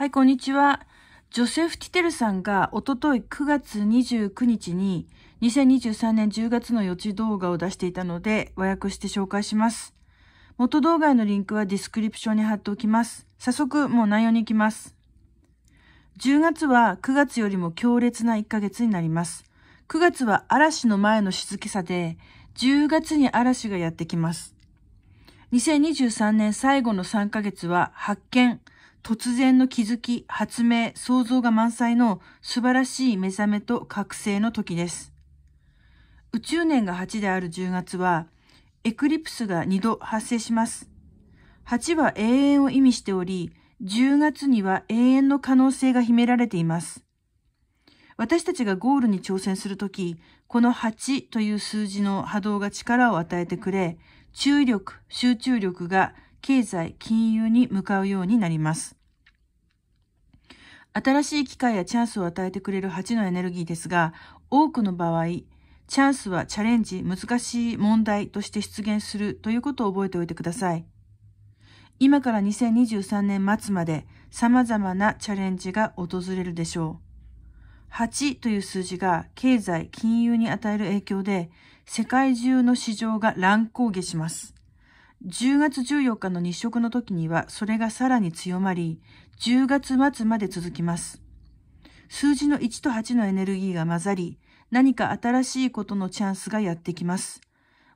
はい、こんにちは。ジョセフ・ティテルさんがおととい9月29日に2023年10月の予知動画を出していたので和訳して紹介します。元動画へのリンクはディスクリプションに貼っておきます。早速もう内容に行きます。10月は9月よりも強烈な1ヶ月になります。9月は嵐の前の静けさで、10月に嵐がやってきます。2023年最後の3ヶ月は発見、突然の気づき、発明、想像が満載の素晴らしい目覚めと覚醒の時です。宇宙年が8である10月は、エクリプスが2度発生します。8は永遠を意味しており、10月には永遠の可能性が秘められています。私たちがゴールに挑戦するとき、この8という数字の波動が力を与えてくれ、注意力、集中力が経済、金融に向かうようになります。新しい機会やチャンスを与えてくれる8のエネルギーですが、多くの場合、チャンスはチャレンジ、難しい問題として出現するということを覚えておいてください。今から2023年末まで様々なチャレンジが訪れるでしょう。8という数字が経済、金融に与える影響で世界中の市場が乱高下します。10月14日の日食の時にはそれがさらに強まり、10月末まで続きます。数字の1と8のエネルギーが混ざり、何か新しいことのチャンスがやってきます。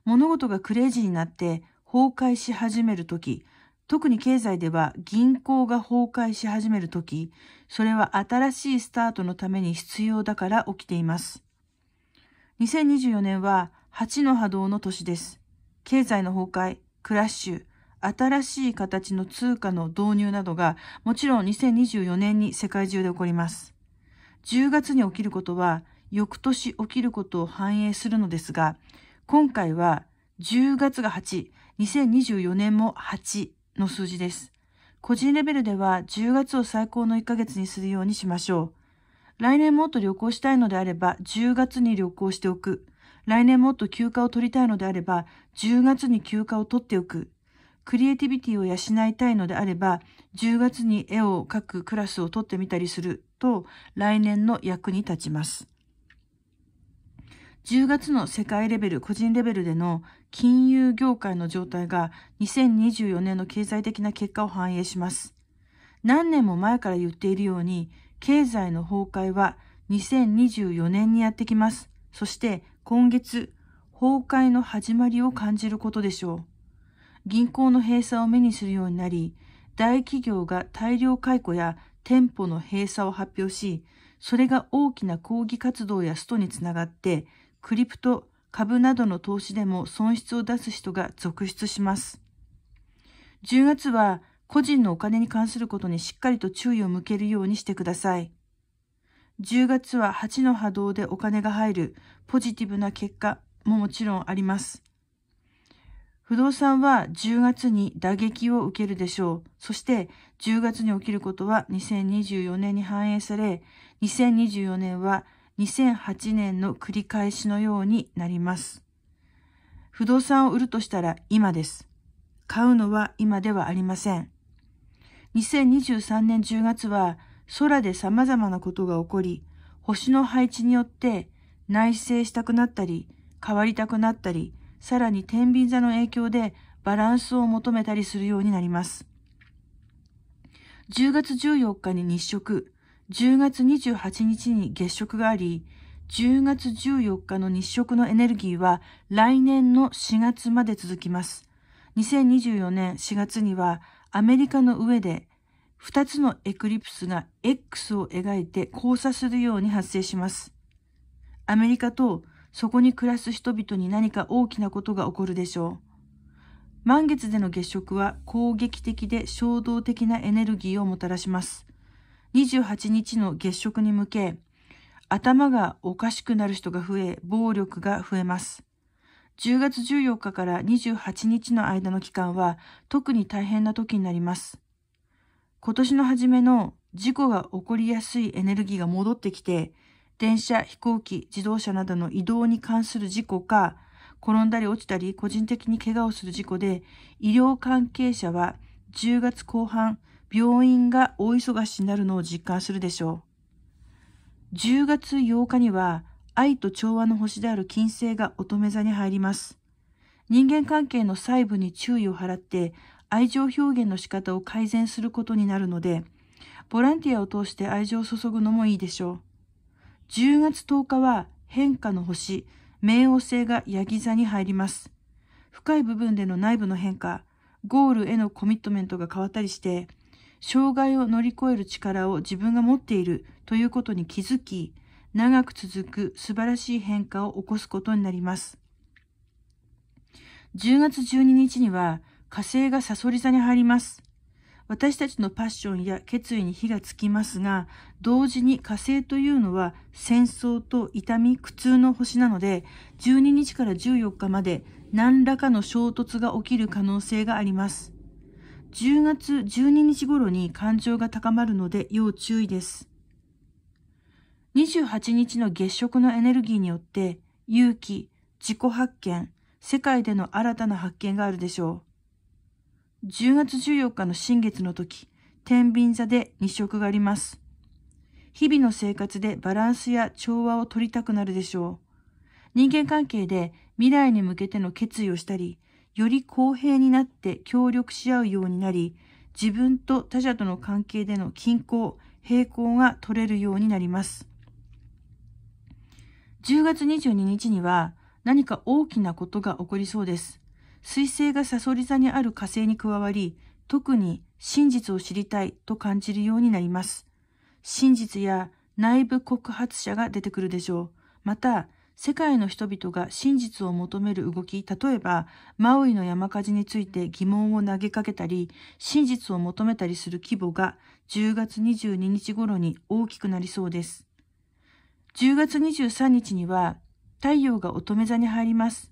物事がクレイジーになって崩壊し始めるとき、特に経済では銀行が崩壊し始めるとき、それは新しいスタートのために必要だから起きています。2024年は8の波動の年です。経済の崩壊、クラッシュ、新しい形の通貨の導入などがもちろん2024年に世界中で起こります。10月に起きることは翌年起きることを反映するのですが、今回は10月が8、2024年も8の数字です。個人レベルでは10月を最高の1ヶ月にするようにしましょう。来年もっと旅行したいのであれば10月に旅行しておく。来年もっと休暇を取りたいのであれば、10月に休暇を取っておく。クリエイティビティを養いたいのであれば、10月に絵を描くクラスを取ってみたりすると、来年の役に立ちます。10月の世界レベル、個人レベルでの金融業界の状態が2024年の経済的な結果を反映します。何年も前から言っているように、経済の崩壊は2024年にやってきます。そして今月、崩壊の始まりを感じることでしょう。銀行の閉鎖を目にするようになり、大企業が大量解雇や店舗の閉鎖を発表し、それが大きな抗議活動やストにつながって、クリプト、株などの投資でも損失を出す人が続出します。10月は個人のお金に関することにしっかりと注意を向けるようにしてください。10月は8の波動でお金が入るポジティブな結果ももちろんあります。不動産は10月に打撃を受けるでしょう。そして10月に起きることは2024年に反映され、2024年は2008年の繰り返しのようになります。不動産を売るとしたら今です。買うのは今ではありません。2023年10月は空で様々なことが起こり、星の配置によって内省したくなったり、変わりたくなったり、さらに天秤座の影響でバランスを求めたりするようになります。10月14日に日食、10月28日に月食があり、10月14日の日食のエネルギーは来年の4月まで続きます。2024年4月にはアメリカの上で2つのエクリプスが X を描いて交差するように発生します。アメリカとそこに暮らす人々に何か大きなことが起こるでしょう。満月での月食は攻撃的で衝動的なエネルギーをもたらします。28日の月食に向け、頭がおかしくなる人が増え、暴力が増えます。10月14日から28日の間の期間は特に大変な時になります。今年の初めの事故が起こりやすいエネルギーが戻ってきて、電車、飛行機、自動車などの移動に関する事故か、転んだり落ちたり個人的に怪我をする事故で、医療関係者は10月後半、病院が大忙しになるのを実感するでしょう。10月8日には、愛と調和の星である金星が乙女座に入ります。人間関係の細部に注意を払って、愛情表現の仕方を改善することになるので、ボランティアを通して愛情を注ぐのもいいでしょう。10月10日は変化の星、冥王星がヤギ座に入ります。深い部分での内部の変化、ゴールへのコミットメントが変わったりして、障害を乗り越える力を自分が持っているということに気づき、長く続く素晴らしい変化を起こすことになります。10月12日には、火星がサソリ座に入ります。私たちのパッションや決意に火がつきますが、同時に火星というのは戦争と痛み、苦痛の星なので、12日から14日まで何らかの衝突が起きる可能性があります。10月12日頃に感情が高まるので要注意です。28日の月食のエネルギーによって、勇気、自己発見、世界での新たな発見があるでしょう。10月14日の新月の時、天秤座で日食があります。日々の生活でバランスや調和を取りたくなるでしょう。人間関係で未来に向けての決意をしたり、より公平になって協力し合うようになり、自分と他者との関係での均衡、平衡が取れるようになります。10月22日には何か大きなことが起こりそうです。彗星がサソリ座にある火星に加わり、特に真実を知りたいと感じるようになります。真実や内部告発者が出てくるでしょう。また、世界の人々が真実を求める動き、例えば、マウイの山火事について疑問を投げかけたり、真実を求めたりする規模が10月22日頃に大きくなりそうです。10月23日には、太陽が乙女座に入ります。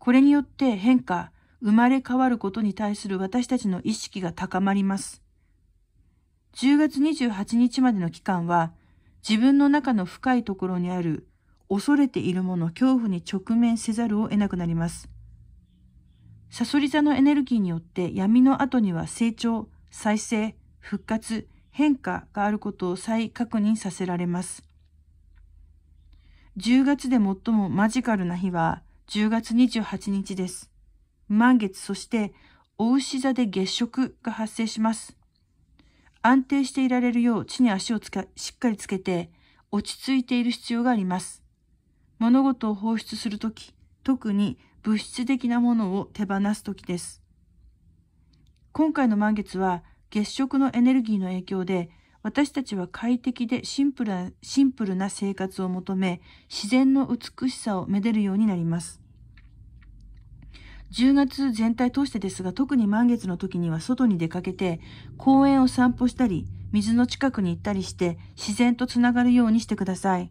これによって変化、生まれ変わることに対する私たちの意識が高まります。10月28日までの期間は、自分の中の深いところにある恐れているもの、恐怖に直面せざるを得なくなります。サソリ座のエネルギーによって闇の後には成長、再生、復活、変化があることを再確認させられます。10月で最もマジカルな日は、10月28日です。満月そして、お牛座で月食が発生します。安定していられるよう地に足をつかしっかりつけて、落ち着いている必要があります。物事を放出するとき、特に物質的なものを手放すときです。今回の満月は月食のエネルギーの影響で私たちは快適でシンプルなシンプルな生活を求め、自然の美しさをめでるようになります。10月全体通してですが、特に満月の時には外に出かけて、公園を散歩したり、水の近くに行ったりして、自然とつながるようにしてください。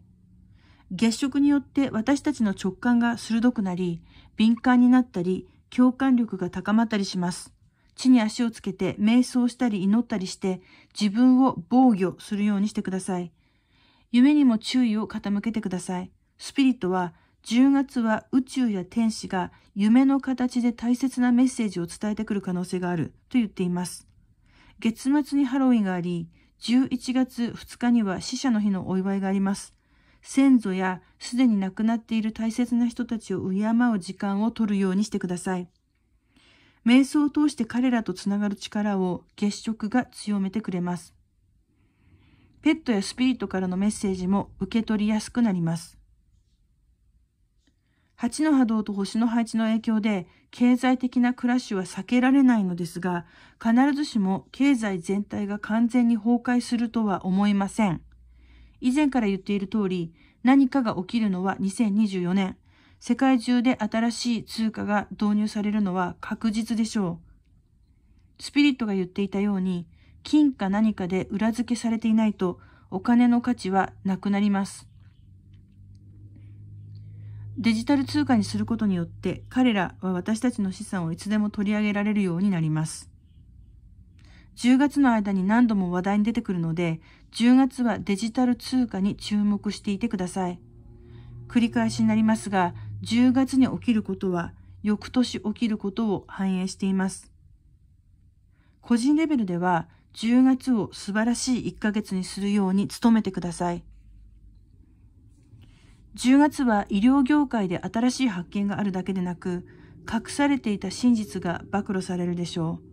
月食によって私たちの直感が鋭くなり、敏感になったり、共感力が高まったりします。地に足をつけて瞑想したり祈ったりして自分を防御するようにしてください。夢にも注意を傾けてください。スピリットは10月は宇宙や天使が夢の形で大切なメッセージを伝えてくる可能性があると言っています。月末にハロウィンがあり、11月2日には死者の日のお祝いがあります。先祖やすでに亡くなっている大切な人たちを敬う時間を取るようにしてください。瞑想を通して彼らとつながる力を月食が強めてくれます。ペットやスピリットからのメッセージも受け取りやすくなります。八の波動と星の配置の影響で経済的なクラッシュは避けられないのですが、必ずしも経済全体が完全に崩壊するとは思いません。以前から言っている通り、何かが起きるのは2024年。世界中で新しい通貨が導入されるのは確実でしょう。スピリットが言っていたように、金か何かで裏付けされていないとお金の価値はなくなります。デジタル通貨にすることによって彼らは私たちの資産をいつでも取り上げられるようになります。10月の間に何度も話題に出てくるので、10月はデジタル通貨に注目していてください。繰り返しになりますが、10月に起きることは翌年起きることを反映しています。個人レベルでは10月を素晴らしい1ヶ月にするように努めてください。10月は医療業界で新しい発見があるだけでなく、隠されていた真実が暴露されるでしょう。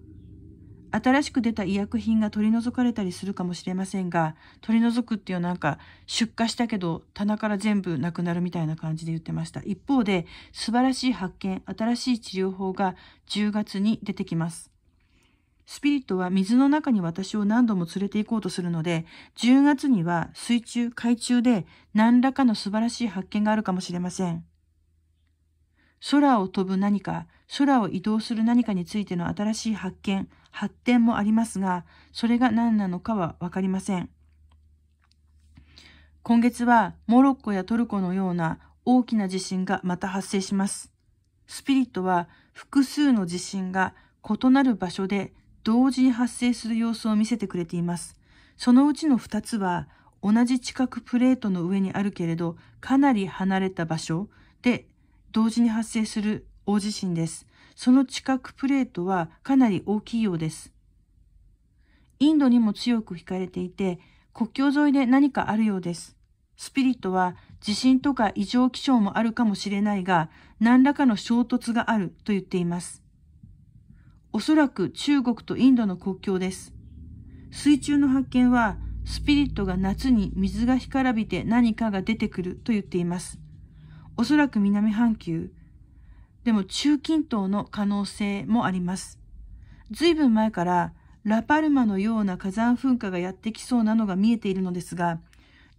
新しく出た医薬品が取り除かれたりするかもしれませんが、取り除くっていうなんか出荷したけど棚から全部なくなるみたいな感じで言ってました。一方で素晴らしい発見、新しい治療法が10月に出てきます。スピリットは水の中に私を何度も連れて行こうとするので、10月には水中、海中で何らかの素晴らしい発見があるかもしれません。空を飛ぶ何か、空を移動する何かについての新しい発見、発展もありますが、それが何なのかはわかりません。今月はモロッコやトルコのような大きな地震がまた発生します。スピリットは複数の地震が異なる場所で同時に発生する様子を見せてくれています。そのうちの2つは同じ地殻プレートの上にあるけれどかなり離れた場所で同時に発生する大地震です。その地殻プレートはかなり大きいようです。インドにも強く惹かれていて、国境沿いで何かあるようです。スピリットは地震とか異常気象もあるかもしれないが、何らかの衝突があると言っています。おそらく中国とインドの国境です。水中の発見は、スピリットが夏に水が干からびて何かが出てくると言っています。おそらく南半球、でも中近東の可能性もあります。ずいぶん前からラパルマのような火山噴火がやってきそうなのが見えているのですが、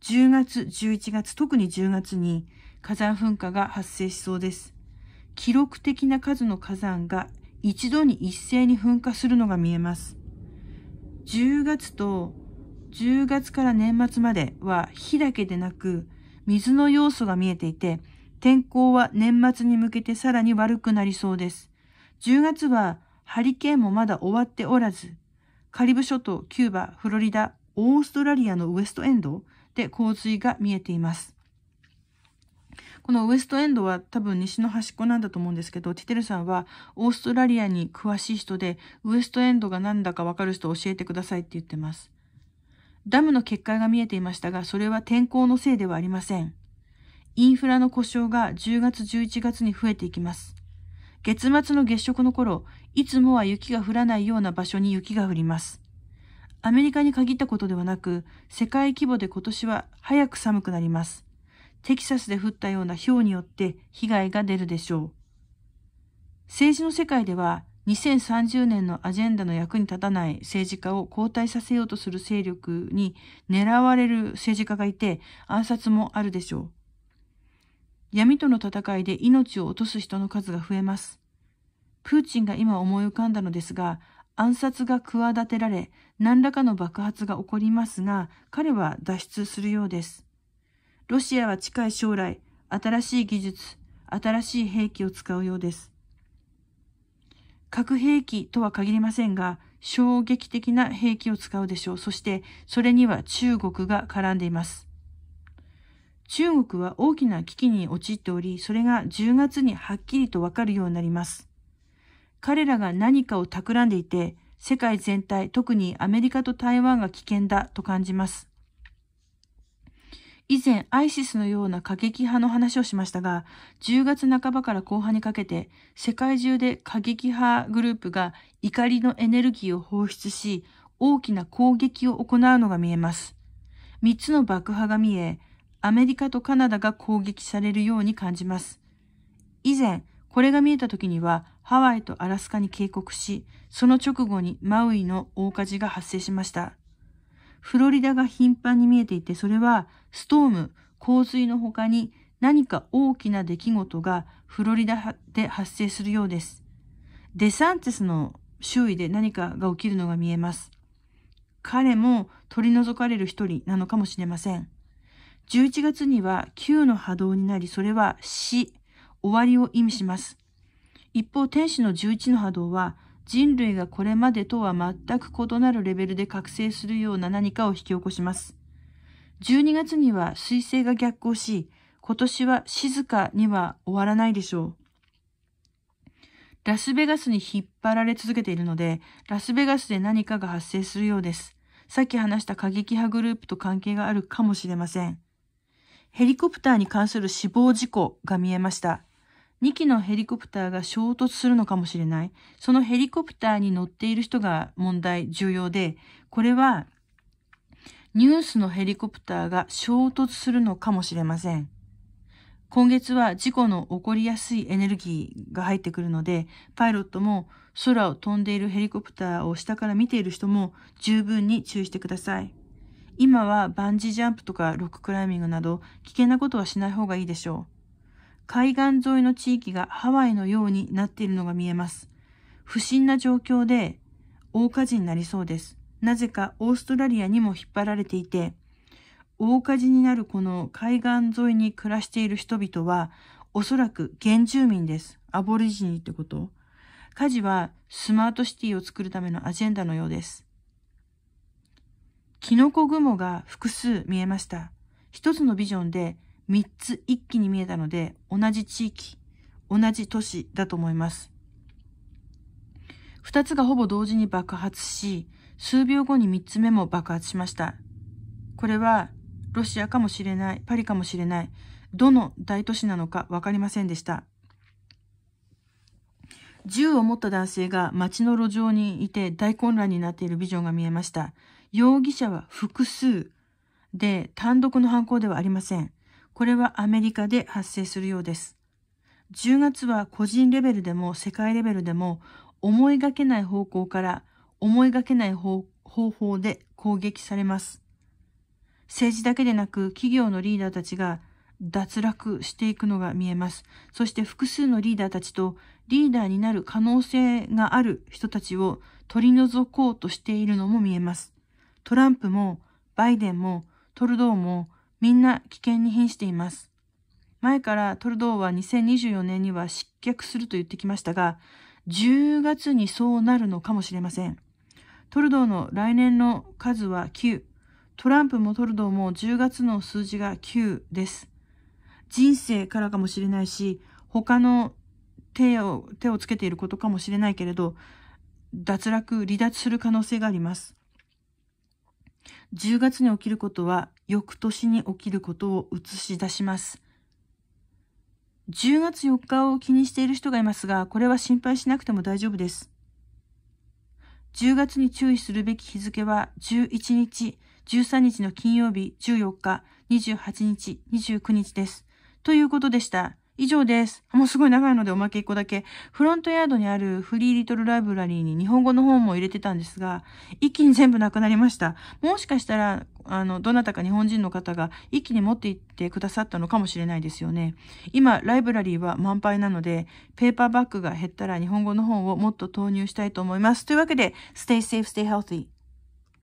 10月、11月、特に10月に火山噴火が発生しそうです。記録的な数の火山が一度に一斉に噴火するのが見えます。10月と10月から年末までは火だけでなく水の要素が見えていて、天候は年末に向けてさらに悪くなりそうです。10月はハリケーンもまだ終わっておらず、カリブ諸島、キューバ、フロリダ、オーストラリアのウエストエンドで洪水が見えています。このウエストエンドは多分西の端っこなんだと思うんですけど、ティテルさんはオーストラリアに詳しい人で、ウエストエンドが何だかわかる人教えてくださいって言ってます。ダムの決壊が見えていましたが、それは天候のせいではありません。インフラの故障が10月11月に増えていきます。月末の月食の頃、いつもは雪が降らないような場所に雪が降ります。アメリカに限ったことではなく、世界規模で今年は早く寒くなります。テキサスで降ったような氷によって被害が出るでしょう。政治の世界では、2030年のアジェンダの役に立たない政治家を交代させようとする勢力に狙われる政治家がいて暗殺もあるでしょう。闇との戦いで命を落とす人の数が増えます。プーチンが今思い浮かんだのですが、暗殺が企てられ、何らかの爆発が起こりますが、彼は脱出するようです。ロシアは近い将来、新しい技術、新しい兵器を使うようです。核兵器とは限りませんが、衝撃的な兵器を使うでしょう。そして、それには中国が絡んでいます。中国は大きな危機に陥っており、それが10月にはっきりとわかるようになります。彼らが何かを企んでいて、世界全体、特にアメリカと台湾が危険だと感じます。以前、アイシスのような過激派の話をしましたが、10月半ばから後半にかけて、世界中で過激派グループが怒りのエネルギーを放出し、大きな攻撃を行うのが見えます。3つの爆破が見え、アメリカとカナダが攻撃されるように感じます。以前、これが見えた時にはハワイとアラスカに警告し、その直後にマウイの大火事が発生しました。フロリダが頻繁に見えていて、それはストーム、洪水の他に何か大きな出来事がフロリダで発生するようです。デサンティスの周囲で何かが起きるのが見えます。彼も取り除かれる一人なのかもしれません。11月には9の波動になり、それは死、終わりを意味します。一方、天使の11の波動は、人類がこれまでとは全く異なるレベルで覚醒するような何かを引き起こします。12月には彗星が逆行し、今年は静かには終わらないでしょう。ラスベガスに引っ張られ続けているので、ラスベガスで何かが発生するようです。さっき話した過激派グループと関係があるかもしれません。ヘリコプターに関する死亡事故が見えました。2機のヘリコプターが衝突するのかもしれない。そのヘリコプターに乗っている人が問題、重要で、これはニュースのヘリコプターが衝突するのかもしれません。今月は事故の起こりやすいエネルギーが入ってくるので、パイロットも空を飛んでいるヘリコプターを下から見ている人も十分に注意してください。今はバンジージャンプとかロッククライミングなど危険なことはしない方がいいでしょう。海岸沿いの地域がハワイのようになっているのが見えます。不審な状況で大火事になりそうです。なぜかオーストラリアにも引っ張られていて、大火事になるこの海岸沿いに暮らしている人々は、おそらく原住民です。アボリジニってこと。火事はスマートシティを作るためのアジェンダのようです。キノコ雲が複数見えました。一つのビジョンで3つ一気に見えたので、同じ地域、同じ都市だと思います。2つがほぼ同時に爆発し、数秒後に3つ目も爆発しました。これは、ロシアかもしれない、パリかもしれない、どの大都市なのか分かりませんでした。銃を持った男性が街の路上にいて大混乱になっているビジョンが見えました。容疑者は複数で単独の犯行ではありません。これはアメリカで発生するようです。10月は個人レベルでも世界レベルでも思いがけない方向から思いがけない方法で攻撃されます。政治だけでなく企業のリーダーたちが脱落していくのが見えます。そして複数のリーダーたちとリーダーになる可能性がある人たちを取り除こうとしているのも見えます。トランプもバイデンもトルドーもみんな危険に瀕しています。前からトルドーは2024年には失脚すると言ってきましたが、10月にそうなるのかもしれません。トルドーの来年の数は9。トランプもトルドーも10月の数字が9です。人生からかもしれないし、他の手を、手をつけていることかもしれないけれど、脱落、離脱する可能性があります。10月に起きることは翌年に起きることを映し出します。10月4日を気にしている人がいますが、これは心配しなくても大丈夫です。10月に注意するべき日付は11日、13日の金曜日、14日、28日、29日です。ということでした。以上です。もうすごい長いのでおまけ1個だけ。フロントヤードにあるフリーリトルライブラリーに日本語の本も入れてたんですが、一気に全部なくなりました。もしかしたら、あの、どなたか日本人の方が一気に持って行ってくださったのかもしれないですよね。今、ライブラリーは満杯なので、ペーパーバッグが減ったら日本語の本をもっと投入したいと思います。というわけで、Stay safe, stay healthy.